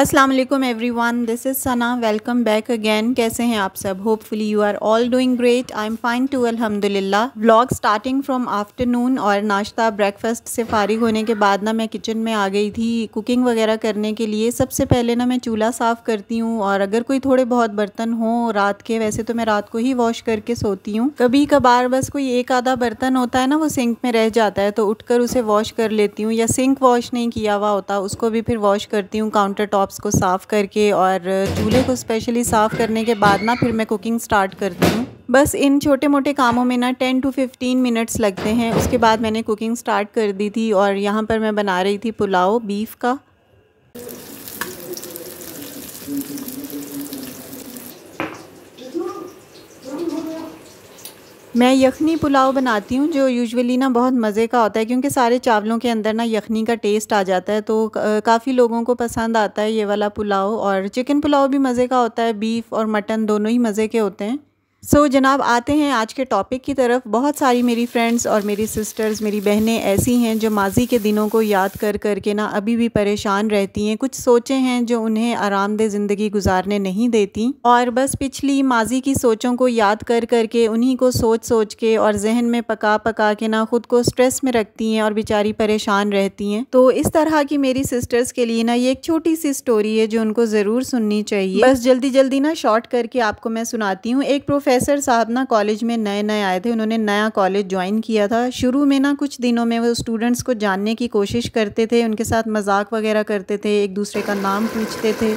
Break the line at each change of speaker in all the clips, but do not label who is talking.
अस्सलाम वालेकुम everyone this is Sana welcome back again कैसे हैं आप सब hopefully you are all doing great I am fine too अल्हम्दुलिल्लाह व्लॉग स्टार्टिंग फ्रॉम आफ्टरनून और नाश्ता ब्रेकफास्ट से फारिग होने के बाद ना मैं किचन में आ गई थी कुकिंग वगैरह करने के लिए सबसे पहले ना मैं चूल्हा साफ़ करती हूँ और अगर कोई थोड़े बहुत बर्तन हो रात के वैसे तो मैं रात को ही वॉश करके सोती हूँ कभी कभार बस कोई एक आधा बर्तन होता है ना वो सिंक में रह जाता है तो उठकर उसे वॉश कर लेती हूँ या सिंक वॉश नहीं किया हुआ होता उसको भी फिर वॉश करती हूँ काउंटर टॉप टॉप्स को साफ़ करके और चूल्हे को स्पेशली साफ़ करने के बाद ना फिर मैं कुकिंग स्टार्ट करती हूँ बस इन छोटे मोटे कामों में ना टेन टू फिफ्टीन मिनट्स लगते हैं उसके बाद मैंने कुकिंग स्टार्ट कर दी थी और यहाँ पर मैं बना रही थी पुलाव बीफ का मैं यखनी पुलाव बनाती हूँ जो यूजुअली ना बहुत मज़े का होता है क्योंकि सारे चावलों के अंदर ना यखनी का टेस्ट आ जाता है तो काफ़ी लोगों को पसंद आता है ये वाला पुलाव और चिकन पुलाव भी मज़े का होता है बीफ और मटन दोनों ही मज़े के होते हैं सो so, जनाब आते हैं आज के टॉपिक की तरफ बहुत सारी मेरी फ्रेंड्स और मेरी सिस्टर्स मेरी बहनें ऐसी हैं जो माजी के दिनों को याद कर कर के ना अभी भी परेशान रहती हैं कुछ सोचें हैं जो उन्हें आरामदेह ज़िंदगी गुजारने नहीं देती और बस पिछली माजी की सोचों को याद कर कर के उन्हीं को सोच सोच के और जहन में पका पका के ना ख़ुद को स्ट्रेस में रखती हैं और बेचारी परेशान रहती हैं तो इस तरह की मेरी सिस्टर्स के लिए ना ये एक छोटी सी स्टोरी है जो उनको ज़रूर सुननी चाहिए बस जल्दी जल्दी ना शॉर्ट करके आपको मैं सुनाती हूँ एक प्रोफेसर प्रोफेसर साहब ना कॉलेज में नए नए आए थे उन्होंने नया कॉलेज ज्वाइन किया था शुरू में ना कुछ दिनों में वो स्टूडेंट्स को जानने की कोशिश करते थे उनके साथ मजाक वगैरह करते थे एक दूसरे का नाम पूछते थे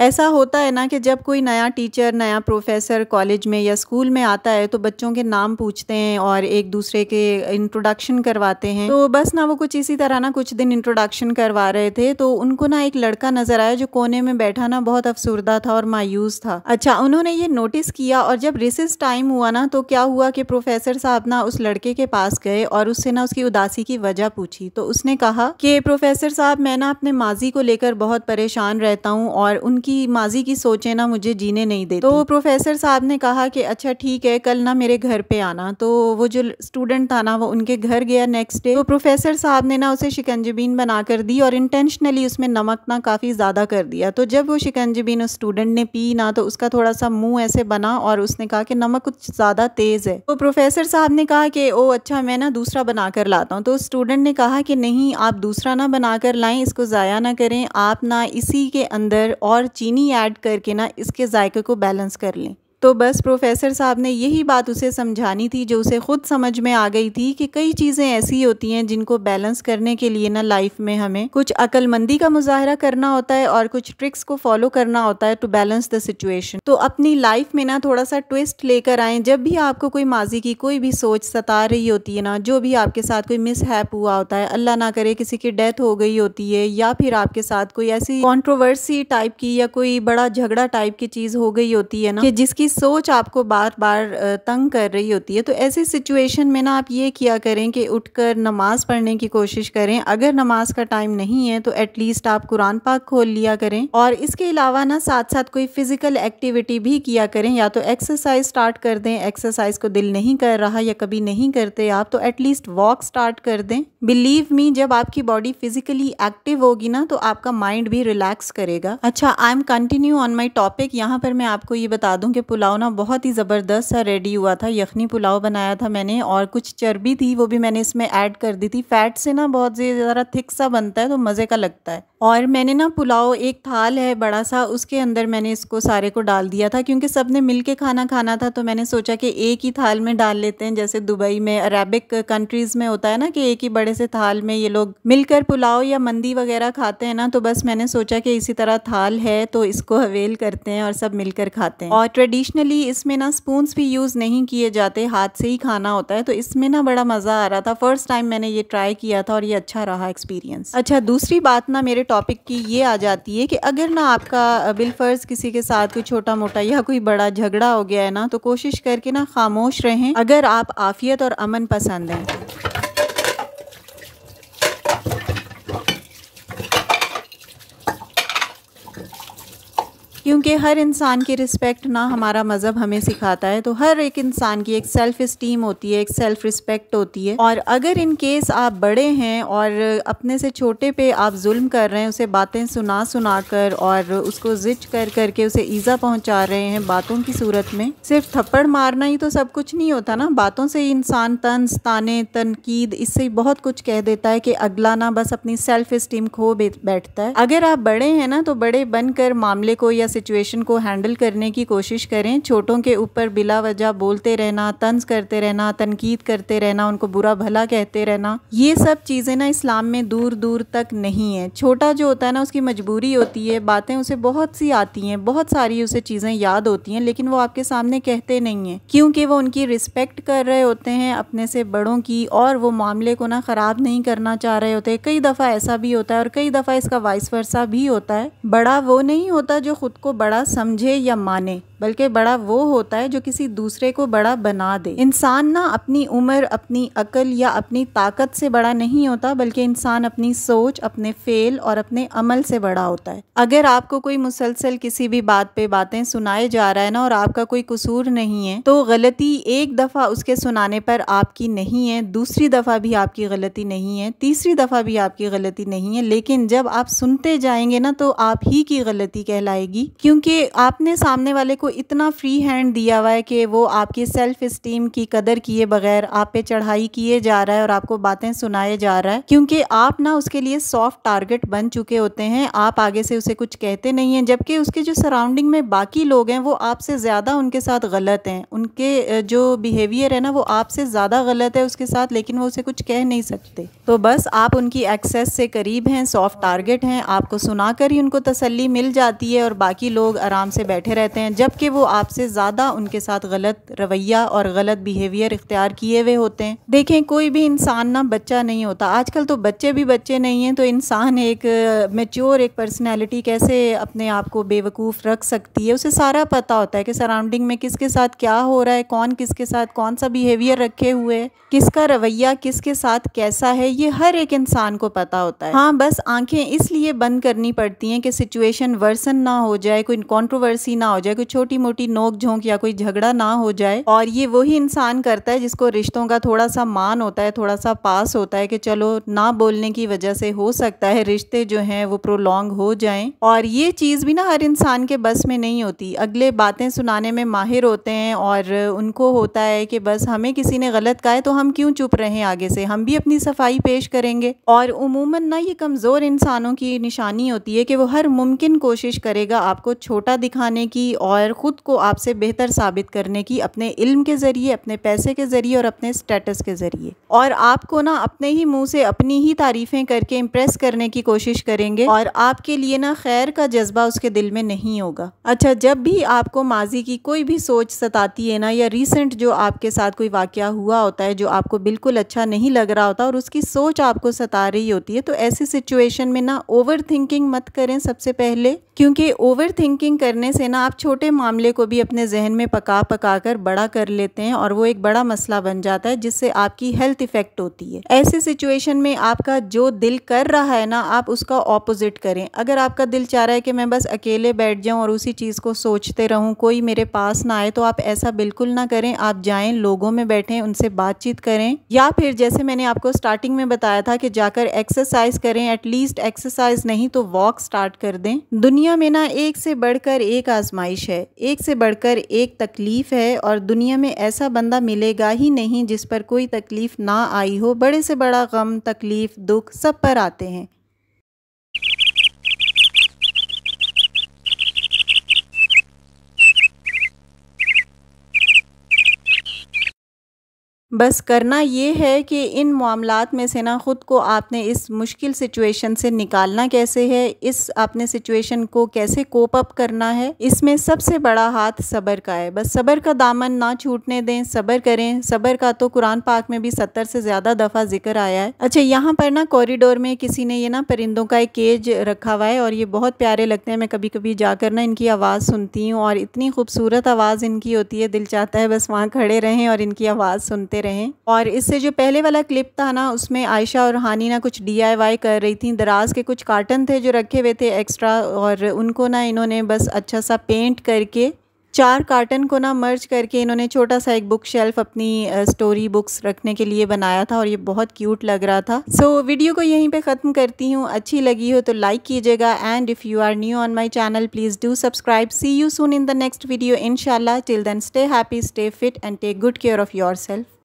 ऐसा होता है ना कि जब कोई नया टीचर नया प्रोफेसर कॉलेज में या स्कूल में आता है तो बच्चों के नाम पूछते हैं और एक दूसरे के इंट्रोडक्शन करवाते हैं तो बस ना वो कुछ इसी तरह ना कुछ दिन इंट्रोडक्शन करवा रहे थे तो उनको ना एक लड़का नजर आया जो कोने में बैठा ना बहुत अफसरदा था और मायूस था अच्छा उन्होंने ये नोटिस किया और जब रिसिस टाइम हुआ ना तो क्या हुआ कि प्रोफेसर साहब ना उस लड़के के पास गए और उससे ना उसकी उदासी की वजह पूछी तो उसने कहा कि प्रोफेसर साहब मैं ना अपने माजी को लेकर बहुत परेशान रहता हूँ और उनकी की माजी की सोचें ना मुझे जीने नहीं देती तो प्रोफेसर साहब ने कहा कि अच्छा ठीक है कल ना मेरे घर पे आना तो वो जो स्टूडेंट था ना वो उनके घर गया नेक्स्ट डे तो प्रोफेसर साहब ने ना उसे शिकंजबीन बना कर दी और इंटेंशनली उसमें नमक ना काफ़ी ज़्यादा कर दिया तो जब वो शिकंजबीन उस स्टूडेंट ने पी ना तो उसका थोड़ा सा मुंह ऐसे बना और उसने कहा कि नमक कुछ ज़्यादा तेज़ है तो प्रोफेसर साहब ने कहा कि ओ अच्छा मैं ना दूसरा बना कर लाता हूँ तो स्टूडेंट ने कहा कि नहीं आप दूसरा ना बना कर लाएं इसको ज़ाया ना करें आप ना इसी के अंदर और चीनी ऐड करके ना इसके जायके को बैलेंस कर लें तो बस प्रोफेसर साहब ने यही बात उसे समझानी थी जो उसे ख़ुद समझ में आ गई थी कि कई चीज़ें ऐसी होती हैं जिनको बैलेंस करने के लिए ना लाइफ में हमें कुछ अकलमंदी का मुजाहरा करना होता है और कुछ ट्रिक्स को फॉलो करना होता है टू बैलेंस द सिचुएशन तो अपनी लाइफ में ना थोड़ा सा ट्विस्ट लेकर आएँ जब भी आपको कोई माजी की कोई भी सोच सता रही होती है ना जो भी आपके साथ कोई मिसहैप हुआ होता है अल्लाह ना करे किसी की डेथ हो गई होती है या फिर आपके साथ कोई ऐसी कॉन्ट्रोवर्सी टाइप की या कोई बड़ा झगड़ा टाइप की चीज़ हो गई होती है ना कि जिसकी की सोच आपको बार बार तंग कर रही होती है तो ऐसी सिचुएशन में ना आप ये किया करें कि उठकर नमाज़ पढ़ने की कोशिश करें अगर नमाज का टाइम नहीं है तो एटलीस्ट आप कुरान पाक खोल लिया करें और इसके अलावा ना साथ साथ कोई फिजिकल एक्टिविटी भी किया करें या तो एक्सरसाइज स्टार्ट कर दें एक्सरसाइज को दिल नहीं कर रहा या कभी नहीं करते आप तो एटलीस्ट वॉक स्टार्ट कर दें बिलीव मी जब आपकी बॉडी फिजिकली एक्टिव होगी ना तो आपका माइंड भी रिलैक्स करेगा अच्छा I am continue on my topic यहाँ पर मैं आपको ये बता दूँ कि पुलाव ना बहुत ही ज़बरदस्त सा रेडी हुआ था यखनी पुलाव बनाया था मैंने और कुछ चर्बी थी वो भी मैंने इसमें ऐड कर दी थी फैट से ना बहुत ज़्यादा थिक सा बनता है तो मज़े का लगता है और मैंने ना पुलाव एक थाल है बड़ा सा उसके अंदर मैंने इसको सारे को डाल दिया था क्योंकि सब ने मिल खाना खाना था तो मैंने सोचा कि एक ही थाल में डाल लेते हैं जैसे दुबई में अरेबिक कंट्रीज़ में होता है ना कि एक ही बड़े से थाल में ये लोग मिलकर पुलाव या मंदी वगैरह खाते हैं ना तो बस मैंने सोचा कि इसी तरह थाल है तो इसको हवेल करते हैं और सब मिलकर खाते हैं और ट्रेडिशन ट्रेडिशनली इसमें ना स्पूंस भी यूज़ नहीं किए जाते हाथ से ही खाना होता है तो इसमें ना बड़ा मज़ा आ रहा था फर्स्ट टाइम मैंने ये ट्राई किया था और ये अच्छा रहा एक्सपीरियंस अच्छा दूसरी बात ना मेरे टॉपिक की ये आ जाती है कि अगर ना आपका बिलफर्ज किसी के साथ कोई छोटा मोटा या कोई बड़ा झगड़ा हो गया है ना तो कोशिश करके ना खामोश रहें अगर आप आफियत और अमन पसंद हैं क्योंकि हर इंसान की रिस्पेक्ट ना हमारा मज़हब हमें सिखाता है तो हर एक इंसान की एक सेल्फ़ इस्टीम होती है एक सेल्फ़ रिस्पेक्ट होती है और अगर इन केस आप बड़े हैं और अपने से छोटे पे आप जुल्म कर रहे हैं उसे बातें सुना सुना कर और उसको जिच कर करके उसे ईज़ा पहुंचा रहे हैं बातों की सूरत में सिर्फ थप्पड़ मारना ही तो सब कुछ नहीं होता ना बातों से इंसान तंज ताने तनकीद इससे बहुत कुछ कह देता है कि अगला ना बस अपनी सेल्फ़ इस्टीम खो बैठता है अगर आप बड़े हैं ना तो बड़े बनकर मामले को या सिचुएशन को हैंडल करने की कोशिश करें छोटों के ऊपर बिला वजह बोलते रहना तंज करते रहना तनकीद करते रहना उनको बुरा भला कहते रहना ये सब चीज़ें ना इस्लाम में दूर दूर तक नहीं है छोटा जो होता है ना उसकी मजबूरी होती है बातें उसे बहुत सी आती हैं बहुत सारी उसे चीज़ें याद होती हैं लेकिन वो आपके सामने कहते नहीं हैं क्योंकि वो उनकी रिस्पेक्ट कर रहे होते हैं अपने से बड़ों की और वो मामले को ना ख़राब नहीं करना चाह रहे होते कई दफ़ा ऐसा भी होता है और कई दफ़ा इसका वाइस वर्सा भी होता है बड़ा वो नहीं होता जो खुद को को बड़ा समझे या माने बल्कि बड़ा वो होता है जो किसी दूसरे को बड़ा बना दे इंसान ना अपनी उम्र अपनी अकल या अपनी ताकत से बड़ा नहीं होता बल्कि इंसान अपनी सोच अपने फेल और अपने अमल से बड़ा होता है अगर आपको कोई मुसलसल किसी भी बात पे बातें सुनाए जा रहा है ना और आपका कोई कसूर नहीं है तो गलती एक दफ़ा उसके सुनाने पर आपकी नहीं है दूसरी दफ़ा भी आपकी गलती नहीं है तीसरी दफ़ा भी आपकी गलती नहीं है लेकिन जब आप सुनते जाएंगे ना तो आप ही की गलती कहलाएगी क्योंकि आपने सामने वाले को आपको इतना फ्री हैंड दिया हुआ है कि वो आपकी सेल्फ स्टीम की कदर किए बगैर आप पे चढ़ाई किए जा रहा है और आपको बातें सुनाए जा रहा है क्योंकि आप ना उसके लिए सॉफ्ट टारगेट बन चुके होते हैं आप आगे से उसे कुछ कहते नहीं हैं जबकि उसके जो सराउंडिंग में बाकी लोग हैं वो आपसे ज़्यादा उनके साथ गलत हैं उनके जो बिहेवियर है ना वो आपसे ज़्यादा गलत है उसके साथ लेकिन वो उसे कुछ कह नहीं सकते तो बस आप उनकी एक्सेस से करीब हैं सॉफ्ट टारगेट हैं आपको सुनाकर ही उनको तसल्ली मिल जाती है और बाकी लोग आराम से बैठे रहते हैं जब जबकि वो आपसे ज़्यादा उनके साथ गलत रवैया और गलत बिहेवियर इख्तियार किए हुए होते हैं देखें कोई भी इंसान ना बच्चा नहीं होता आजकल तो बच्चे भी बच्चे नहीं हैं तो इंसान एक मेच्योर एक पर्सनैलिटी कैसे अपने आप को बेवकूफ़ रख सकती है उसे सारा पता होता है कि सराउंडिंग में किसके साथ क्या हो रहा है कौन किसके साथ कौन सा बिहेवियर रखे हुए किसका रवैया किसके साथ कैसा है ये हर एक इंसान को पता होता है हाँ बस आंखें इसलिए बंद करनी पड़ती हैं कि सिचुएशन वर्सन ना हो जाए कोई कॉन्ट्रोवर्सी ना हो जाए कोई छोटी छोटी मोटी नोक झोंक या कोई झगड़ा ना हो जाए और ये वही इंसान करता है जिसको रिश्तों का थोड़ा सा मान होता है थोड़ा सा पास होता है कि चलो ना बोलने की वजह से हो सकता है रिश्ते जो हैं वो प्रोलोंग हो जाए और ये चीज़ भी ना हर इंसान के बस में नहीं होती अगले बातें सुनाने में माहिर होते हैं और उनको होता है कि बस हमें किसी ने गलत कहा है तो हम क्यों चुप रहे आगे से हम भी अपनी सफाई पेश करेंगे और उमूमन ना ये कमज़ोर इंसानों की निशानी होती है कि वो हर मुमकिन कोशिश करेगा आपको छोटा दिखाने की और ख़ुद को आपसे बेहतर साबित करने की अपने इल्म के ज़रिए अपने पैसे के ज़रिए और अपने स्टेटस के ज़रिए और आपको ना अपने ही मुंह से अपनी ही तारीफ़ें करके इम्प्रेस करने की कोशिश करेंगे और आपके लिए ना खैर का जज्बा उसके दिल में नहीं होगा अच्छा जब भी आपको माजी की कोई भी सोच सताती है ना या रिसेंट जो आपके साथ कोई वाक़ हुआ होता है जो आपको बिल्कुल अच्छा नहीं लग रहा होता और उसकी सोच आपको सता रही होती है तो ऐसी सिचुएशन में ना ओवर थिंकिंग मत करें सबसे पहले क्योंकि ओवर थिंकिंग करने से ना आप छोटे मामले को भी अपने जहन में पका पका कर बड़ा कर लेते हैं और वो एक बड़ा मसला बन जाता है जिससे आपकी हेल्थ इफेक्ट होती है ऐसे सिचुएशन में आपका जो दिल कर रहा है ना आप उसका ऑपोजिट करें अगर आपका दिल चाह रहा है कि मैं बस अकेले बैठ जाऊँ और उसी चीज़ को सोचते रहूँ कोई मेरे पास ना आए तो आप ऐसा बिल्कुल ना करें आप जाएं लोगों में बैठें उनसे बातचीत करें या फिर जैसे मैंने आपको स्टार्टिंग में बताया था कि जाकर एक्सरसाइज करें एटलीस्ट एक्सरसाइज नहीं तो वॉक स्टार्ट कर दें दुनिया दुनिया में ना एक से बढ़कर एक आजमाइश है एक से बढ़कर एक तकलीफ़ है और दुनिया में ऐसा बंदा मिलेगा ही नहीं जिस पर कोई तकलीफ़ ना आई हो बड़े से बड़ा गम तकलीफ़ दुख सब पर आते हैं बस करना ये है कि इन मामलों में से ना ख़ुद को आपने इस मुश्किल सिचुएशन से निकालना कैसे है इस आपने सिचुएशन को कैसे कोप अप करना है इसमें सबसे बड़ा हाथ सबर का है बस सबर का दामन ना छूटने दें सबर करें सबर का तो कुरान पाक में भी सत्तर से ज़्यादा दफ़ा जिक्र आया है अच्छा यहाँ पर ना कॉरिडोर में किसी ने ये ना परिंदों का एक केज रखा हुआ है और ये बहुत प्यारे लगते हैं मैं कभी कभी जाकर ना इनकी आवाज़ सुनती हूँ और इतनी खूबसूरत आवाज़ इनकी होती है दिल चाहता है बस वहाँ खड़े रहें और इनकी आवाज़ सुनते करते रहें और इससे जो पहले वाला क्लिप था ना उसमें आयशा और हानिना कुछ वाई कर रही थी दराज के कुछ कार्टन थे जो रखे हुए थे एक्स्ट्रा और उनको ना इन्होंने बस अच्छा सा पेंट करके चार कार्टन को ना मर्ज करके इन्होंने छोटा सा एक बुक शेल्फ अपनी स्टोरी बुक्स रखने के लिए बनाया था और ये बहुत क्यूट लग रहा था सो so, वीडियो को यहीं पे ख़त्म करती हूँ अच्छी लगी हो तो लाइक कीजिएगा and if you are new on my channel please do subscribe see you soon in the next video in till then stay happy stay fit and take good care of your self